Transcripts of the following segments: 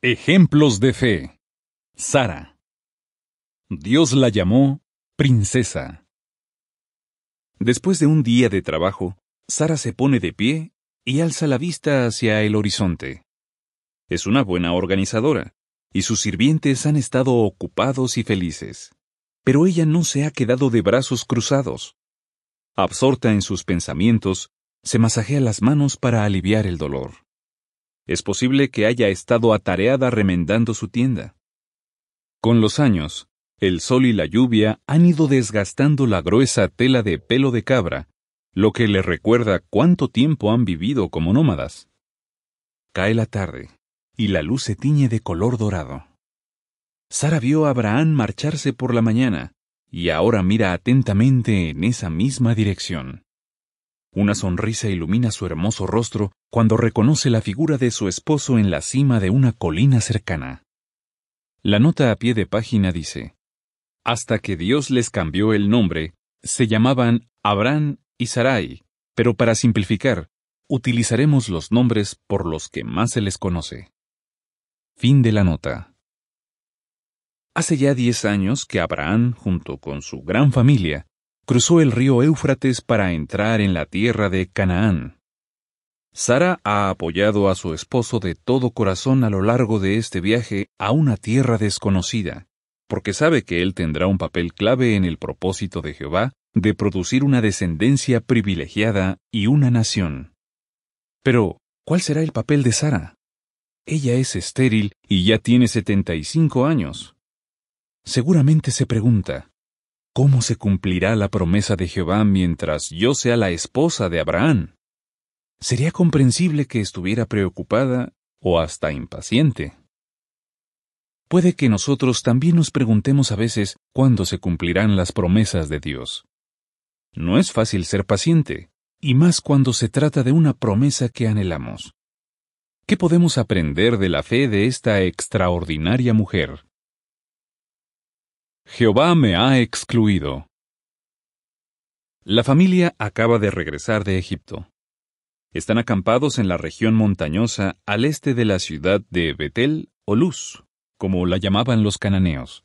Ejemplos de fe. Sara. Dios la llamó princesa. Después de un día de trabajo, Sara se pone de pie y alza la vista hacia el horizonte. Es una buena organizadora, y sus sirvientes han estado ocupados y felices. Pero ella no se ha quedado de brazos cruzados. Absorta en sus pensamientos, se masajea las manos para aliviar el dolor es posible que haya estado atareada remendando su tienda. Con los años, el sol y la lluvia han ido desgastando la gruesa tela de pelo de cabra, lo que le recuerda cuánto tiempo han vivido como nómadas. Cae la tarde, y la luz se tiñe de color dorado. Sara vio a Abraham marcharse por la mañana, y ahora mira atentamente en esa misma dirección. Una sonrisa ilumina su hermoso rostro cuando reconoce la figura de su esposo en la cima de una colina cercana. La nota a pie de página dice, Hasta que Dios les cambió el nombre, se llamaban Abraham y Sarai, pero para simplificar, utilizaremos los nombres por los que más se les conoce. Fin de la nota. Hace ya diez años que Abraham, junto con su gran familia, cruzó el río Éufrates para entrar en la tierra de Canaán. Sara ha apoyado a su esposo de todo corazón a lo largo de este viaje a una tierra desconocida, porque sabe que él tendrá un papel clave en el propósito de Jehová de producir una descendencia privilegiada y una nación. Pero, ¿cuál será el papel de Sara? Ella es estéril y ya tiene 75 años. Seguramente se pregunta, ¿Cómo se cumplirá la promesa de Jehová mientras yo sea la esposa de Abraham? Sería comprensible que estuviera preocupada o hasta impaciente. Puede que nosotros también nos preguntemos a veces cuándo se cumplirán las promesas de Dios. No es fácil ser paciente, y más cuando se trata de una promesa que anhelamos. ¿Qué podemos aprender de la fe de esta extraordinaria mujer? Jehová me ha excluido. La familia acaba de regresar de Egipto. Están acampados en la región montañosa al este de la ciudad de Betel o Luz, como la llamaban los cananeos.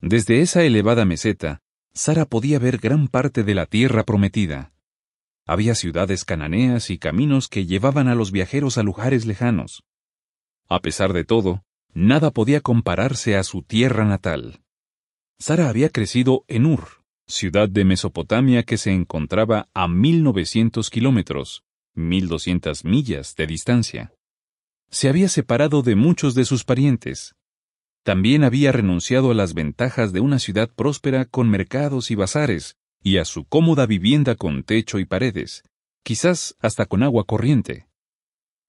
Desde esa elevada meseta, Sara podía ver gran parte de la tierra prometida. Había ciudades cananeas y caminos que llevaban a los viajeros a lugares lejanos. A pesar de todo, nada podía compararse a su tierra natal. Sara había crecido en Ur, ciudad de Mesopotamia que se encontraba a 1900 kilómetros, 1200 millas de distancia. Se había separado de muchos de sus parientes. También había renunciado a las ventajas de una ciudad próspera con mercados y bazares, y a su cómoda vivienda con techo y paredes, quizás hasta con agua corriente.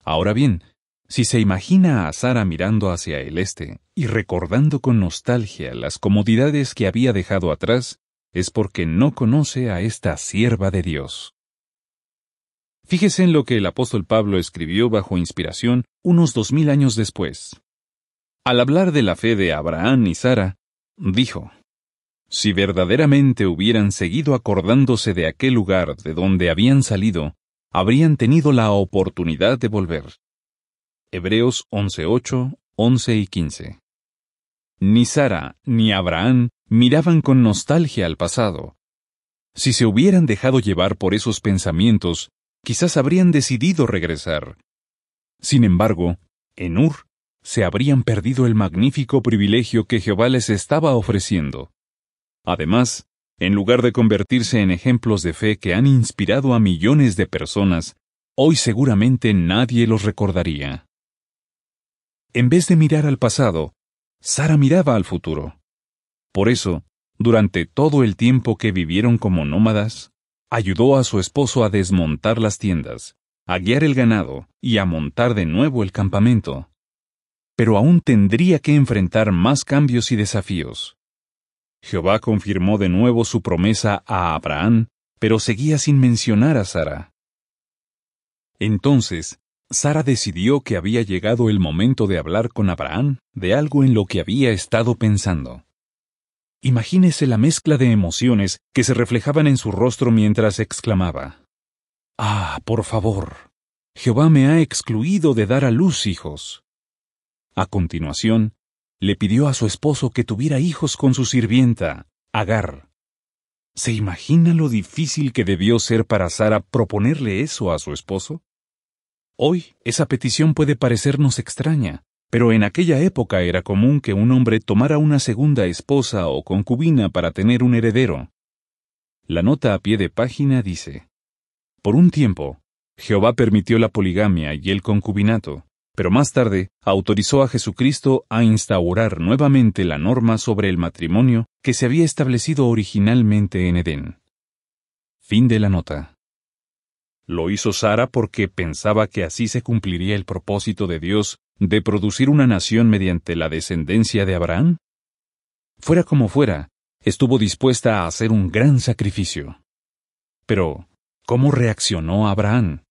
Ahora bien, si se imagina a Sara mirando hacia el este, y recordando con nostalgia las comodidades que había dejado atrás, es porque no conoce a esta sierva de Dios. Fíjese en lo que el apóstol Pablo escribió bajo inspiración unos dos mil años después. Al hablar de la fe de Abraham y Sara, dijo, Si verdaderamente hubieran seguido acordándose de aquel lugar de donde habían salido, habrían tenido la oportunidad de volver. Hebreos 11.8, 11 y 15. Ni Sara, ni Abraham miraban con nostalgia al pasado. Si se hubieran dejado llevar por esos pensamientos, quizás habrían decidido regresar. Sin embargo, en Ur se habrían perdido el magnífico privilegio que Jehová les estaba ofreciendo. Además, en lugar de convertirse en ejemplos de fe que han inspirado a millones de personas, hoy seguramente nadie los recordaría. En vez de mirar al pasado, Sara miraba al futuro. Por eso, durante todo el tiempo que vivieron como nómadas, ayudó a su esposo a desmontar las tiendas, a guiar el ganado y a montar de nuevo el campamento. Pero aún tendría que enfrentar más cambios y desafíos. Jehová confirmó de nuevo su promesa a Abraham, pero seguía sin mencionar a Sara. Entonces, Sara decidió que había llegado el momento de hablar con Abraham de algo en lo que había estado pensando. Imagínese la mezcla de emociones que se reflejaban en su rostro mientras exclamaba, Ah, por favor, Jehová me ha excluido de dar a luz hijos. A continuación, le pidió a su esposo que tuviera hijos con su sirvienta, Agar. ¿Se imagina lo difícil que debió ser para Sara proponerle eso a su esposo? Hoy, esa petición puede parecernos extraña, pero en aquella época era común que un hombre tomara una segunda esposa o concubina para tener un heredero. La nota a pie de página dice, Por un tiempo, Jehová permitió la poligamia y el concubinato, pero más tarde autorizó a Jesucristo a instaurar nuevamente la norma sobre el matrimonio que se había establecido originalmente en Edén. Fin de la nota. Lo hizo Sara porque pensaba que así se cumpliría el propósito de Dios de producir una nación mediante la descendencia de Abraham. Fuera como fuera, estuvo dispuesta a hacer un gran sacrificio. Pero, ¿cómo reaccionó Abraham?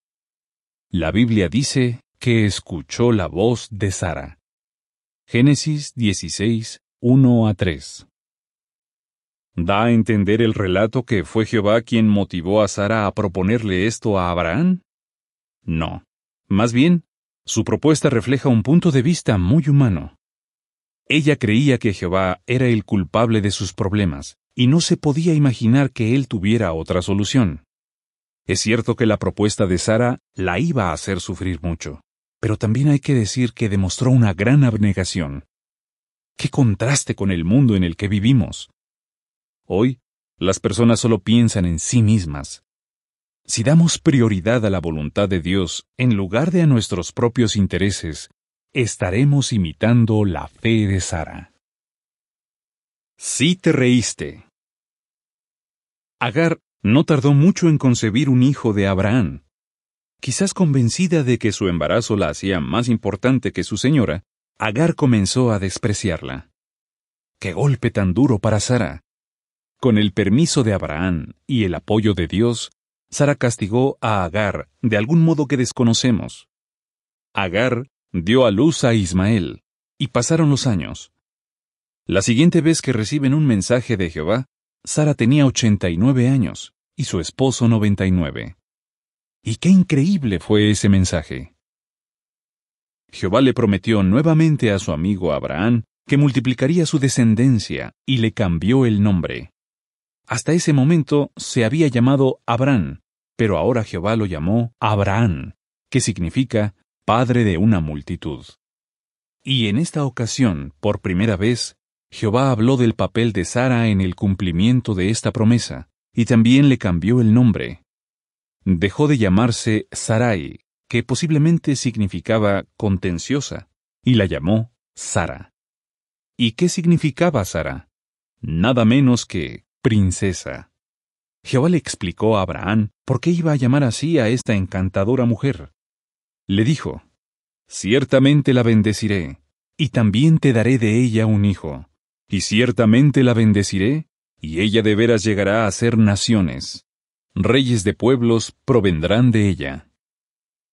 La Biblia dice que escuchó la voz de Sara. Génesis 16, 1 a 3. ¿Da a entender el relato que fue Jehová quien motivó a Sara a proponerle esto a Abraham? No. Más bien, su propuesta refleja un punto de vista muy humano. Ella creía que Jehová era el culpable de sus problemas, y no se podía imaginar que él tuviera otra solución. Es cierto que la propuesta de Sara la iba a hacer sufrir mucho, pero también hay que decir que demostró una gran abnegación. ¡Qué contraste con el mundo en el que vivimos! Hoy, las personas solo piensan en sí mismas. Si damos prioridad a la voluntad de Dios en lugar de a nuestros propios intereses, estaremos imitando la fe de Sara. Si sí te reíste. Agar no tardó mucho en concebir un hijo de Abraham. Quizás convencida de que su embarazo la hacía más importante que su señora, Agar comenzó a despreciarla. ¡Qué golpe tan duro para Sara! Con el permiso de Abraham y el apoyo de Dios, Sara castigó a Agar de algún modo que desconocemos. Agar dio a luz a Ismael, y pasaron los años. La siguiente vez que reciben un mensaje de Jehová, Sara tenía 89 años y su esposo 99. Y qué increíble fue ese mensaje. Jehová le prometió nuevamente a su amigo Abraham que multiplicaría su descendencia y le cambió el nombre. Hasta ese momento se había llamado Abraham, pero ahora Jehová lo llamó Abraham, que significa Padre de una multitud. Y en esta ocasión, por primera vez, Jehová habló del papel de Sara en el cumplimiento de esta promesa, y también le cambió el nombre. Dejó de llamarse Sarai, que posiblemente significaba contenciosa, y la llamó Sara. ¿Y qué significaba Sara? Nada menos que princesa. Jehová le explicó a Abraham por qué iba a llamar así a esta encantadora mujer. Le dijo, Ciertamente la bendeciré, y también te daré de ella un hijo, y ciertamente la bendeciré, y ella de veras llegará a ser naciones. Reyes de pueblos provendrán de ella.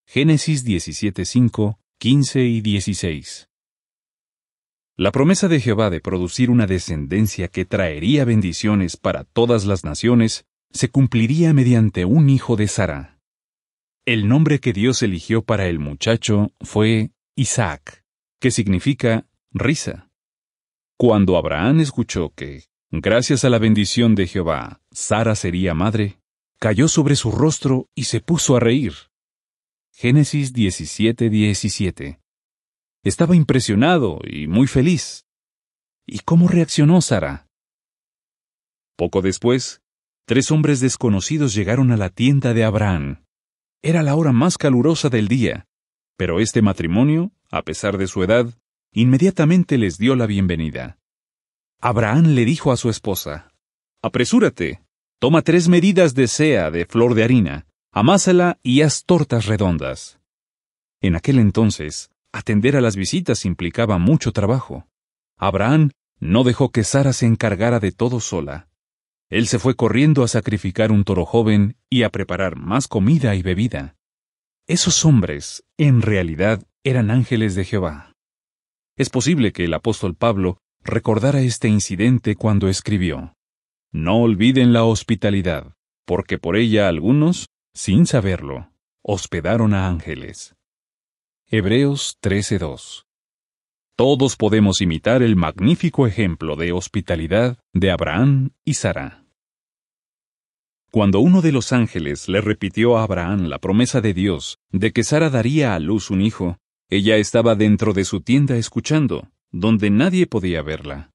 Génesis 17:5, 15 y 16. La promesa de Jehová de producir una descendencia que traería bendiciones para todas las naciones se cumpliría mediante un hijo de Sara. El nombre que Dios eligió para el muchacho fue Isaac, que significa risa. Cuando Abraham escuchó que, gracias a la bendición de Jehová, Sara sería madre, cayó sobre su rostro y se puso a reír. Génesis 17:17 estaba impresionado y muy feliz. ¿Y cómo reaccionó Sara? Poco después, tres hombres desconocidos llegaron a la tienda de Abraham. Era la hora más calurosa del día, pero este matrimonio, a pesar de su edad, inmediatamente les dio la bienvenida. Abraham le dijo a su esposa, Apresúrate, toma tres medidas de sea de flor de harina, amásala y haz tortas redondas. En aquel entonces, Atender a las visitas implicaba mucho trabajo. Abraham no dejó que Sara se encargara de todo sola. Él se fue corriendo a sacrificar un toro joven y a preparar más comida y bebida. Esos hombres, en realidad, eran ángeles de Jehová. Es posible que el apóstol Pablo recordara este incidente cuando escribió, No olviden la hospitalidad, porque por ella algunos, sin saberlo, hospedaron a ángeles. Hebreos 13:2 Todos podemos imitar el magnífico ejemplo de hospitalidad de Abraham y Sara. Cuando uno de los ángeles le repitió a Abraham la promesa de Dios de que Sara daría a luz un hijo, ella estaba dentro de su tienda escuchando, donde nadie podía verla.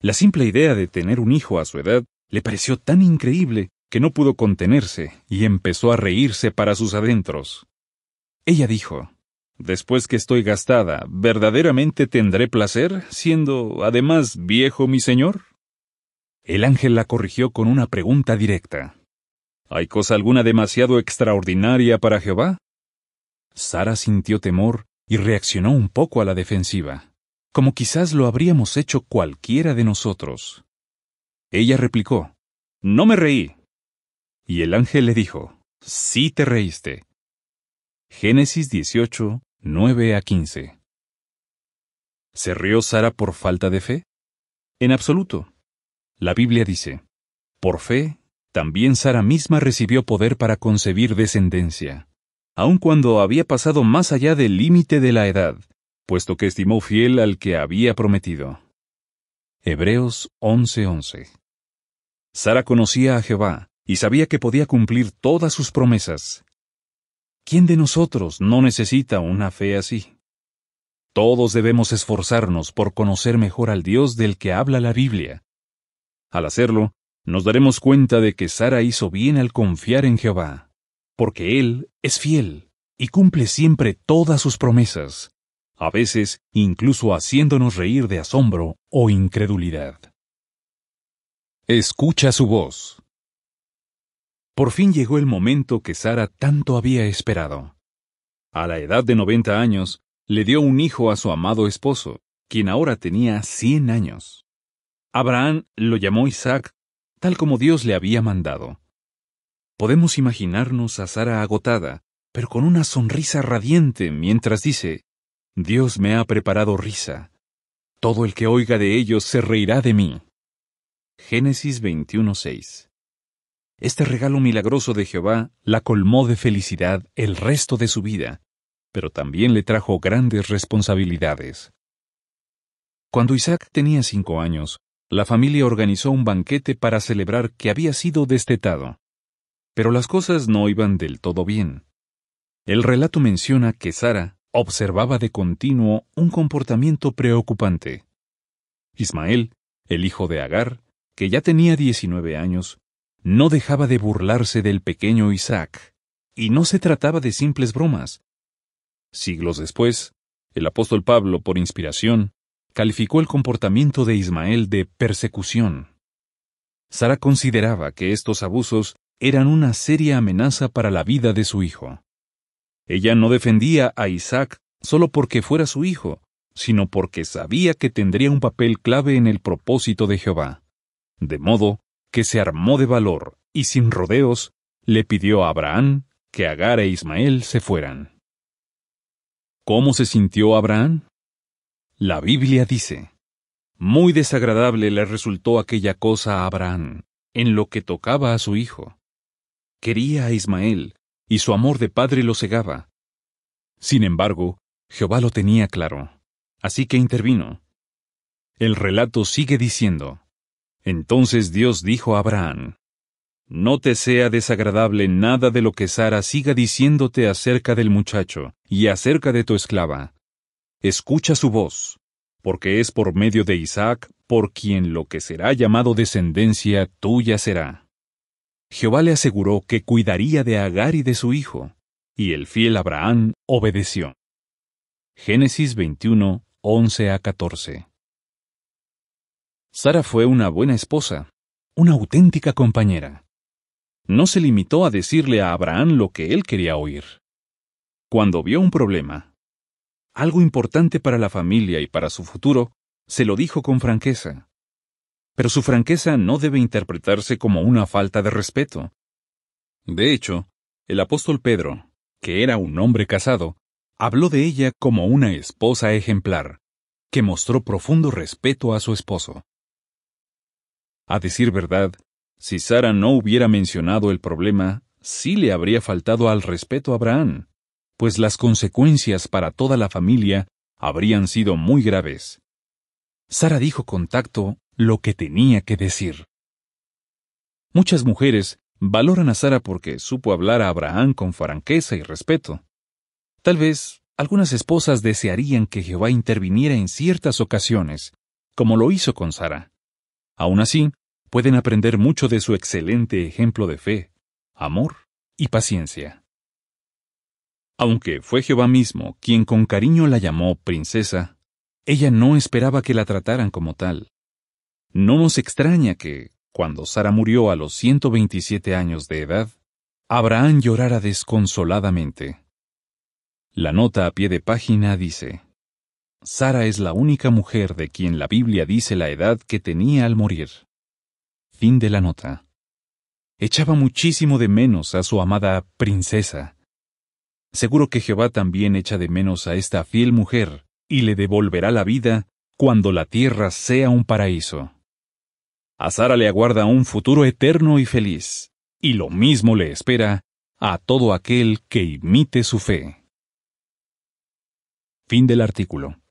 La simple idea de tener un hijo a su edad le pareció tan increíble que no pudo contenerse y empezó a reírse para sus adentros. Ella dijo, Después que estoy gastada, ¿verdaderamente tendré placer, siendo además viejo mi señor? El ángel la corrigió con una pregunta directa. ¿Hay cosa alguna demasiado extraordinaria para Jehová? Sara sintió temor y reaccionó un poco a la defensiva, como quizás lo habríamos hecho cualquiera de nosotros. Ella replicó, No me reí. Y el ángel le dijo, Sí te reíste. Génesis 18, 9 a 15. ¿Se rió Sara por falta de fe? En absoluto. La Biblia dice, por fe, también Sara misma recibió poder para concebir descendencia, aun cuando había pasado más allá del límite de la edad, puesto que estimó fiel al que había prometido. Hebreos 11:11 Sara conocía a Jehová y sabía que podía cumplir todas sus promesas, ¿Quién de nosotros no necesita una fe así? Todos debemos esforzarnos por conocer mejor al Dios del que habla la Biblia. Al hacerlo, nos daremos cuenta de que Sara hizo bien al confiar en Jehová, porque Él es fiel y cumple siempre todas sus promesas, a veces incluso haciéndonos reír de asombro o incredulidad. Escucha su voz. Por fin llegó el momento que Sara tanto había esperado. A la edad de 90 años, le dio un hijo a su amado esposo, quien ahora tenía cien años. Abraham lo llamó Isaac, tal como Dios le había mandado. Podemos imaginarnos a Sara agotada, pero con una sonrisa radiante mientras dice, Dios me ha preparado risa. Todo el que oiga de ellos se reirá de mí. Génesis 21:6 este regalo milagroso de Jehová la colmó de felicidad el resto de su vida, pero también le trajo grandes responsabilidades. Cuando Isaac tenía cinco años, la familia organizó un banquete para celebrar que había sido destetado. Pero las cosas no iban del todo bien. El relato menciona que Sara observaba de continuo un comportamiento preocupante. Ismael, el hijo de Agar, que ya tenía 19 años, no dejaba de burlarse del pequeño Isaac, y no se trataba de simples bromas. Siglos después, el apóstol Pablo, por inspiración, calificó el comportamiento de Ismael de persecución. Sara consideraba que estos abusos eran una seria amenaza para la vida de su hijo. Ella no defendía a Isaac solo porque fuera su hijo, sino porque sabía que tendría un papel clave en el propósito de Jehová. De modo que se armó de valor y sin rodeos, le pidió a Abraham que Agar e Ismael se fueran. ¿Cómo se sintió Abraham? La Biblia dice, Muy desagradable le resultó aquella cosa a Abraham, en lo que tocaba a su hijo. Quería a Ismael, y su amor de padre lo cegaba. Sin embargo, Jehová lo tenía claro, así que intervino. El relato sigue diciendo, entonces Dios dijo a Abraham, No te sea desagradable nada de lo que Sara siga diciéndote acerca del muchacho y acerca de tu esclava. Escucha su voz, porque es por medio de Isaac por quien lo que será llamado descendencia tuya será. Jehová le aseguró que cuidaría de Agar y de su hijo, y el fiel Abraham obedeció. Génesis 21, 11 a 14. Sara fue una buena esposa, una auténtica compañera. No se limitó a decirle a Abraham lo que él quería oír. Cuando vio un problema, algo importante para la familia y para su futuro, se lo dijo con franqueza. Pero su franqueza no debe interpretarse como una falta de respeto. De hecho, el apóstol Pedro, que era un hombre casado, habló de ella como una esposa ejemplar, que mostró profundo respeto a su esposo. A decir verdad, si Sara no hubiera mencionado el problema, sí le habría faltado al respeto a Abraham, pues las consecuencias para toda la familia habrían sido muy graves. Sara dijo con tacto lo que tenía que decir. Muchas mujeres valoran a Sara porque supo hablar a Abraham con franqueza y respeto. Tal vez algunas esposas desearían que Jehová interviniera en ciertas ocasiones, como lo hizo con Sara. Aún así, pueden aprender mucho de su excelente ejemplo de fe, amor y paciencia. Aunque fue Jehová mismo quien con cariño la llamó princesa, ella no esperaba que la trataran como tal. No nos extraña que, cuando Sara murió a los 127 años de edad, Abraham llorara desconsoladamente. La nota a pie de página dice, Sara es la única mujer de quien la Biblia dice la edad que tenía al morir. Fin de la nota. Echaba muchísimo de menos a su amada princesa. Seguro que Jehová también echa de menos a esta fiel mujer, y le devolverá la vida cuando la tierra sea un paraíso. A Sara le aguarda un futuro eterno y feliz, y lo mismo le espera a todo aquel que imite su fe. Fin del artículo.